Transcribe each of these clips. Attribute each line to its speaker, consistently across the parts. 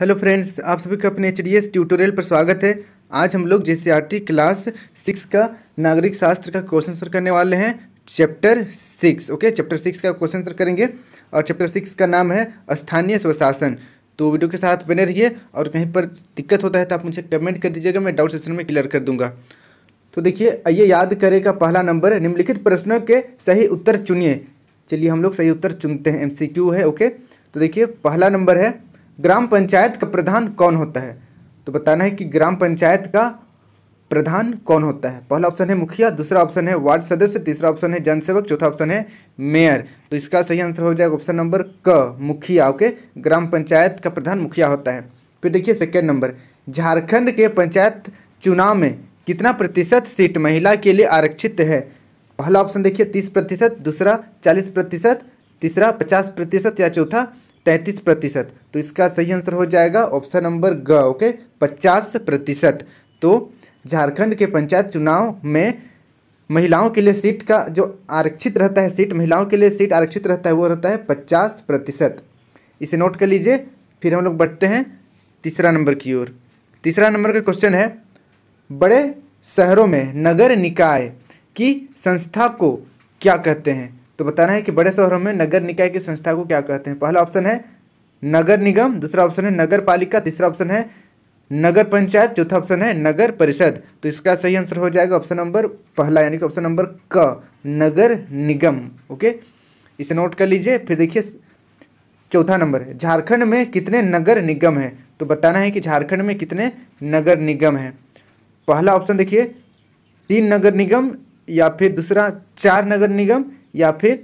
Speaker 1: hello friends आप सभी का अपने एच डी एस ट्यूटोरियल पर स्वागत है आज हम लोग जे क्लास सिक्स का नागरिक शास्त्र का क्वेश्चन सर करने वाले हैं chapter six okay chapter six का क्वेश्चन सर करेंगे और चैप्टर सिक्स का नाम है स्थानीय स्वशासन तो वीडियो के साथ बने रहिए और कहीं पर दिक्कत होता है तो आप मुझे कमेंट कर दीजिएगा मैं डाउट सेशन में क्लियर कर दूंगा तो देखिए आइए याद करेगा पहला नंबर निम्नलिखित प्रश्नों के सही उत्तर चुनिए चलिए हम लोग सही उत्तर चुनते हैं एम है ओके तो देखिए पहला नंबर है ग्राम पंचायत का प्रधान कौन होता है तो बताना है कि ग्राम पंचायत का प्रधान कौन होता है पहला ऑप्शन है मुखिया दूसरा ऑप्शन है वार्ड सदस्य तीसरा ऑप्शन है जनसेवक चौथा ऑप्शन है मेयर तो इसका सही आंसर हो जाएगा ऑप्शन नंबर क मुखिया ओके ग्राम पंचायत का प्रधान मुखिया होता है फिर देखिए सेकेंड नंबर झारखंड के पंचायत चुनाव में कितना प्रतिशत सीट महिला के लिए आरक्षित है पहला ऑप्शन देखिए तीस प्रतिशत दूसरा चालीस प्रतिशत तीसरा पचास प्रतिशत या चौथा तैंतीस प्रतिशत तो इसका सही आंसर हो जाएगा ऑप्शन नंबर ग ओके पचास प्रतिशत तो झारखंड के पंचायत चुनाव में महिलाओं के लिए सीट का जो आरक्षित रहता है सीट महिलाओं के लिए सीट आरक्षित रहता है वो रहता है पचास प्रतिशत इसे नोट कर लीजिए फिर हम लोग बढ़ते हैं तीसरा नंबर की ओर तीसरा नंबर का क्वेश्चन है बड़े शहरों में नगर निकाय की संस्था को क्या कहते हैं तो बताना है कि बड़े शहरों में नगर निकाय की संस्था को क्या कहते हैं पहला ऑप्शन है नगर निगम दूसरा ऑप्शन है नगर पालिका तीसरा ऑप्शन है नगर पंचायत चौथा ऑप्शन है नगर परिषद तो इसका सही आंसर हो जाएगा ऑप्शन नंबर पहला यानी कि ऑप्शन नंबर क नगर निगम ओके इसे नोट कर लीजिए फिर देखिए चौथा नंबर झारखंड में कितने नगर निगम हैं तो बताना है कि झारखंड में कितने नगर निगम हैं पहला ऑप्शन देखिए तीन नगर निगम या फिर दूसरा चार नगर निगम या फिर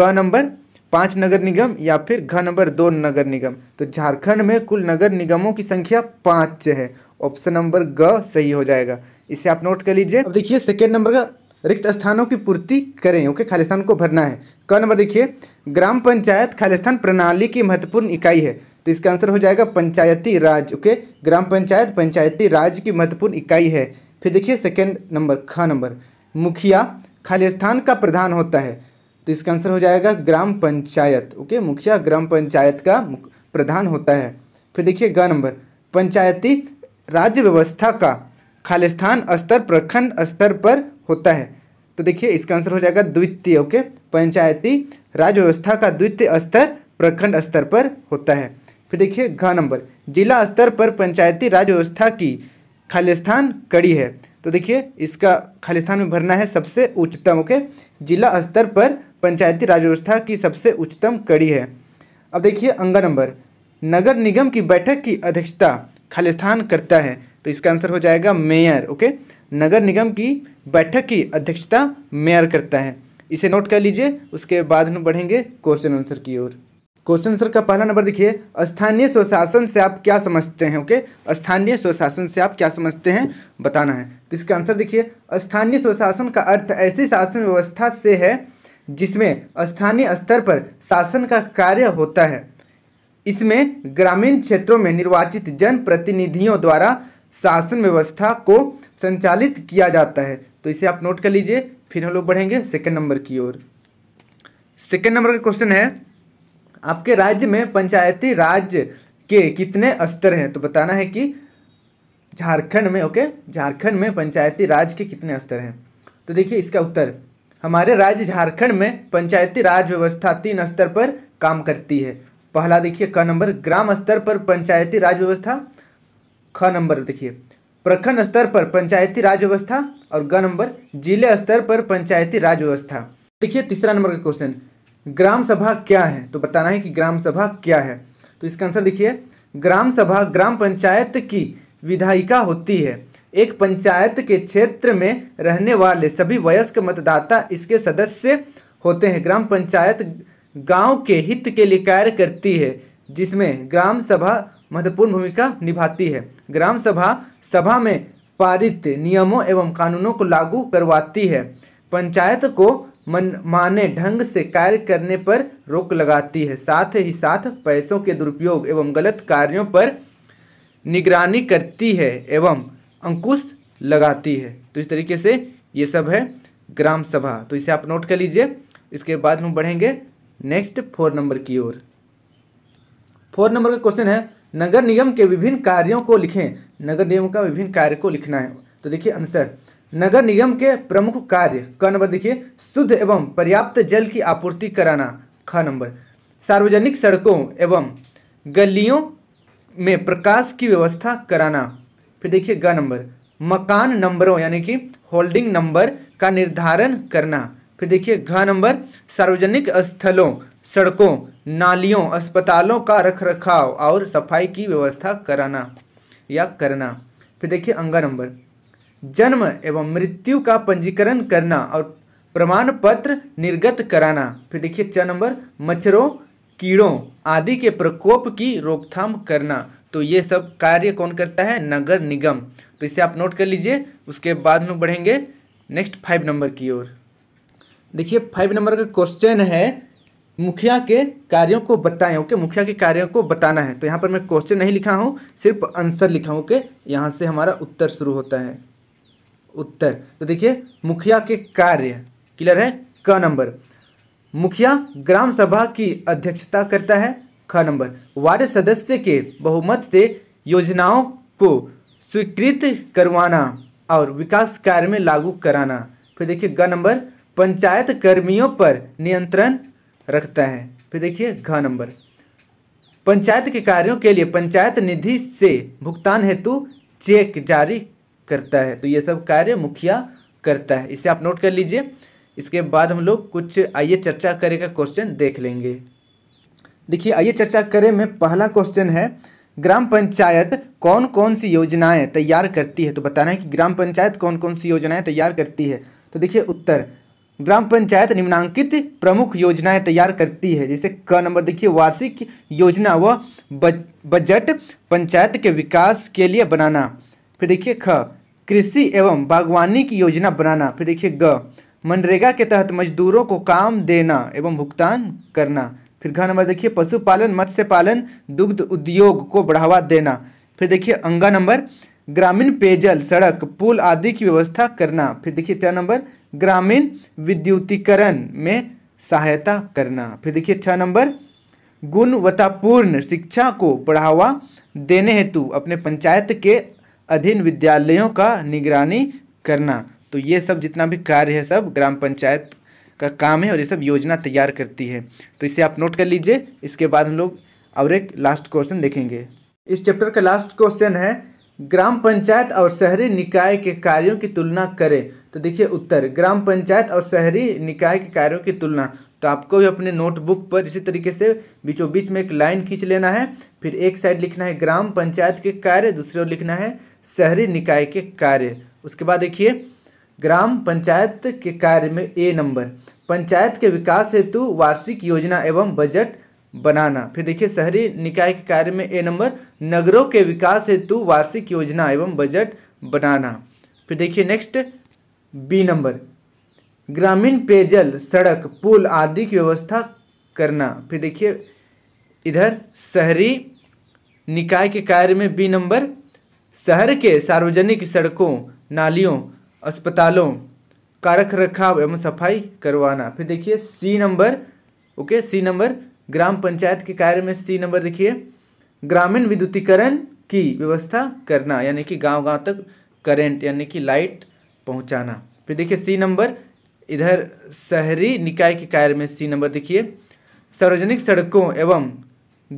Speaker 1: ग नंबर पाँच नगर निगम या फिर घ नंबर दो नगर निगम तो झारखंड में कुल नगर निगमों की संख्या पाँच है ऑप्शन नंबर ग सही हो जाएगा इसे आप नोट कर लीजिए अब देखिए सेकेंड नंबर का रिक्त स्थानों की पूर्ति करें ओके खालिस्तान को भरना है क नंबर देखिए ग्राम पंचायत खालिस्तान प्रणाली की महत्वपूर्ण इकाई है तो इसका आंसर हो जाएगा पंचायती राज ओके ग्राम पंचायत पंचायती राज की महत्वपूर्ण इकाई है फिर देखिए सेकेंड नंबर ख नंबर मुखिया खालिस्तान का प्रधान होता है तो इसका आंसर हो जाएगा ग्राम पंचायत ओके मुखिया ग्राम पंचायत का प्रधान होता है फिर देखिए ग नंबर पंचायती राज्य व्यवस्था का खालिस्थान स्तर प्रखंड स्तर पर होता है तो देखिए इसका आंसर हो जाएगा द्वितीय ओके पंचायती राज्य व्यवस्था का द्वितीय स्तर प्रखंड स्तर पर होता है फिर देखिए घ नंबर जिला स्तर पर पंचायती राज्य व्यवस्था की खालिस्थान कड़ी है तो देखिए इसका खालिस्थान में भरना है सबसे उच्चतम ओके जिला स्तर पर पंचायती राज व्यवस्था की सबसे उच्चतम कड़ी है अब देखिए अंगा नंबर नगर निगम की बैठक की अध्यक्षता खालिस्थान करता है तो इसका आंसर हो जाएगा मेयर ओके नगर निगम की बैठक की अध्यक्षता मेयर करता है इसे नोट कर लीजिए उसके बाद हम बढ़ेंगे क्वेश्चन आंसर की ओर क्वेश्चन आंसर का पहला नंबर देखिए स्थानीय स्वशासन से आप क्या समझते हैं ओके स्थानीय स्वशासन से आप क्या समझते हैं बताना है तो इसका आंसर देखिए स्थानीय स्वशासन का अर्थ ऐसी शासन व्यवस्था से है जिसमें स्थानीय स्तर पर शासन का कार्य होता है इसमें ग्रामीण क्षेत्रों में निर्वाचित जनप्रतिनिधियों द्वारा शासन व्यवस्था को संचालित किया जाता है तो इसे आप नोट कर लीजिए फिर हम लोग बढ़ेंगे सेकेंड नंबर की ओर सेकेंड नंबर का क्वेश्चन है आपके राज्य में पंचायती राज के कितने स्तर हैं तो बताना है कि झारखंड में ओके झारखंड में पंचायती राज के कितने स्तर हैं तो देखिए इसका उत्तर हमारे राज्य झारखंड में पंचायती राज व्यवस्था तीन स्तर पर काम करती है पहला देखिए क नंबर ग्राम स्तर पर पंचायती राज व्यवस्था ख नंबर देखिए प्रखंड स्तर पर पंचायती राज व्यवस्था और ग नंबर जिले स्तर पर पंचायती राज व्यवस्था देखिए तीसरा नंबर का क्वेश्चन ग्राम सभा क्या है तो बताना है कि ग्राम सभा क्या है तो इसका आंसर देखिए ग्राम सभा ग्राम पंचायत की विधायिका होती है एक पंचायत के क्षेत्र में रहने वाले सभी वयस्क मतदाता इसके सदस्य होते हैं ग्राम पंचायत गांव के हित के लिए कार्य करती है जिसमें ग्राम सभा महत्वपूर्ण भूमिका निभाती है ग्राम सभा सभा में पारित नियमों एवं कानूनों को लागू करवाती है पंचायत को मन माने ढंग से कार्य करने पर रोक लगाती है साथ ही साथ पैसों के दुरुपयोग एवं गलत कार्यों पर निगरानी करती है एवं अंकुश लगाती है तो इस तरीके से ये सब है ग्राम सभा तो इसे आप नोट कर लीजिए इसके बाद हम बढ़ेंगे नेक्स्ट फोर नंबर की ओर फोर नंबर का क्वेश्चन है नगर निगम के विभिन्न कार्यों को लिखें नगर निगम का विभिन्न कार्य को लिखना है तो देखिए आंसर नगर निगम के प्रमुख कार्य क नंबर देखिए शुद्ध एवं पर्याप्त जल की आपूर्ति कराना ख नंबर सार्वजनिक सड़कों एवं गलियों में प्रकाश की व्यवस्था कराना फिर देखिए ग नंबर मकान नंबरों यानी कि होल्डिंग नंबर का निर्धारण करना फिर देखिए घ नंबर सार्वजनिक स्थलों सड़कों नालियों अस्पतालों का रख रखाव और सफाई की व्यवस्था कराना या करना फिर देखिए अंगा नंबर जन्म एवं मृत्यु का पंजीकरण करना और प्रमाण पत्र निर्गत कराना फिर देखिए छ नंबर मच्छरों कीड़ों आदि के प्रकोप की रोकथाम करना तो ये सब कार्य कौन करता है नगर निगम तो इसे आप नोट कर लीजिए उसके बाद हम बढ़ेंगे नेक्स्ट फाइव नंबर की ओर देखिए फाइव नंबर का क्वेश्चन है मुखिया के कार्यों को बताएं ओके मुखिया के कार्यों को बताना है तो यहाँ पर मैं क्वेश्चन नहीं लिखा हूँ सिर्फ आंसर लिखा हूँ ओके यहाँ से हमारा उत्तर शुरू होता है उत्तर तो देखिए मुखिया के कार्य क्लियर है क नंबर मुखिया ग्राम सभा की अध्यक्षता करता है ख नंबर वार्ड सदस्य के बहुमत से योजनाओं को स्वीकृत करवाना और विकास कार्य में लागू कराना फिर देखिए ग नंबर पंचायत कर्मियों पर नियंत्रण रखता है फिर देखिए घ नंबर पंचायत के कार्यों के लिए पंचायत निधि से भुगतान हेतु चेक जारी करता है तो ये सब कार्य मुखिया करता है इसे आप नोट कर लीजिए इसके बाद हम लोग कुछ आइए चर्चा करेगा क्वेश्चन देख लेंगे देखिए आइए चर्चा करें में पहला क्वेश्चन है ग्राम पंचायत कौन कौन सी योजनाएं तैयार करती है तो बताना है कि ग्राम पंचायत कौन कौन सी योजनाएं तैयार करती है तो देखिए उत्तर ग्राम पंचायत निम्नांकित प्रमुख योजनाएं तैयार करती है जैसे क नंबर देखिए वार्षिक योजना व बजट पंचायत के विकास के लिए बनाना फिर देखिए ख कृषि एवं बागवानी की योजना बनाना फिर देखिए ग मनरेगा के तहत मजदूरों को काम देना एवं भुगतान करना फिर घ नंबर देखिए पशुपालन मत्स्य पालन दुग्ध उद्योग को बढ़ावा देना फिर देखिए अंगा नंबर ग्रामीण पेयजल सड़क पुल आदि की व्यवस्था करना फिर देखिए तेरह नंबर ग्रामीण विद्युतीकरण में सहायता करना फिर देखिए छः नंबर गुणवत्तापूर्ण शिक्षा को बढ़ावा देने हेतु अपने पंचायत के अधीन विद्यालयों का निगरानी करना तो ये सब जितना भी कार्य है सब ग्राम पंचायत का काम है और ये सब योजना तैयार करती है तो इसे आप नोट कर लीजिए इसके बाद हम लोग और एक लास्ट क्वेश्चन देखेंगे इस चैप्टर का लास्ट क्वेश्चन है ग्राम पंचायत और शहरी निकाय के कार्यों की तुलना करें तो देखिए उत्तर ग्राम पंचायत और शहरी निकाय के कार्यों की तुलना तो आपको भी अपने नोटबुक पर इसी तरीके से बीचों बीच में एक लाइन खींच लेना है फिर एक साइड लिखना है ग्राम पंचायत के कार्य दूसरी ओर लिखना है शहरी निकाय के कार्य उसके बाद देखिए ग्राम पंचायत के कार्य में ए नंबर पंचायत के विकास हेतु वार्षिक योजना एवं बजट बनाना फिर देखिए शहरी निकाय के कार्य में ए नंबर नगरों के विकास हेतु वार्षिक योजना एवं बजट बनाना फिर देखिए नेक्स्ट बी नंबर ग्रामीण पेयजल सड़क पुल आदि की व्यवस्था करना फिर देखिए इधर शहरी निकाय के कार्य में बी नंबर शहर के सार्वजनिक सड़कों नालियों अस्पतालों का रख रखाव एवं सफाई करवाना फिर देखिए C number okay C number ग्राम पंचायत के कार्य में सी नंबर देखिए ग्रामीण विद्युतीकरण की व्यवस्था करना यानी कि गांव गांव तक करेंट यानी कि लाइट पहुंचाना फिर देखिए सी नंबर इधर शहरी निकाय के कार्य में सी नंबर देखिए सार्वजनिक सड़कों एवं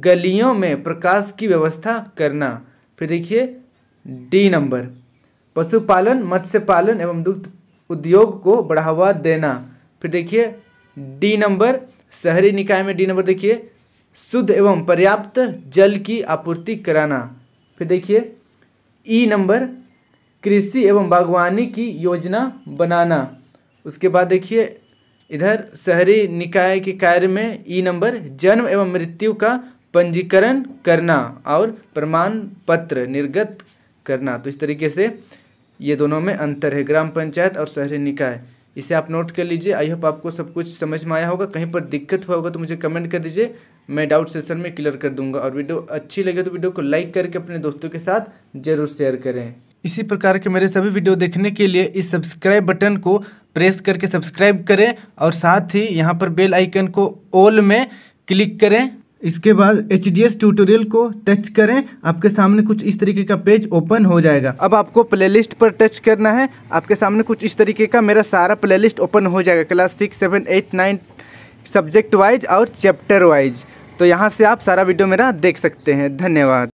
Speaker 1: गलियों में प्रकाश की व्यवस्था करना फिर देखिए डी नंबर पशुपालन मत्स्य पालन एवं दुग्ध उद्योग को बढ़ावा देना फिर देखिए डी नंबर शहरी निकाय में डी नंबर देखिए शुद्ध एवं पर्याप्त जल की आपूर्ति कराना फिर देखिए ई e नंबर कृषि एवं बागवानी की योजना बनाना उसके बाद देखिए इधर शहरी निकाय के कार्य में ई e नंबर जन्म एवं मृत्यु का पंजीकरण करना और प्रमाण पत्र निर्गत करना तो इस तरीके से ये दोनों में अंतर है ग्राम पंचायत और शहरी निकाय इसे आप नोट कर लीजिए आई होप आपको सब कुछ समझ में आया होगा कहीं पर दिक्कत हुआ होगा तो मुझे कमेंट कर दीजिए मैं डाउट सेशन में क्लियर कर दूंगा और वीडियो अच्छी लगे तो वीडियो को लाइक करके अपने दोस्तों के साथ जरूर शेयर करें इसी प्रकार के मेरे सभी वीडियो देखने के लिए इस सब्सक्राइब बटन को प्रेस करके सब्सक्राइब करें और साथ ही यहाँ पर बेल आइकन को ऑल में क्लिक करें इसके बाद एच डी एस ट्यूटोरियल को टच करें आपके सामने कुछ इस तरीके का पेज ओपन हो जाएगा अब आपको प्लेलिस्ट पर टच करना है आपके सामने कुछ इस तरीके का मेरा सारा प्लेलिस्ट ओपन हो जाएगा class six seven eight nine subject wise और चैप्टर वाइज तो यहाँ से आप सारा वीडियो मेरा देख सकते हैं धन्यवाद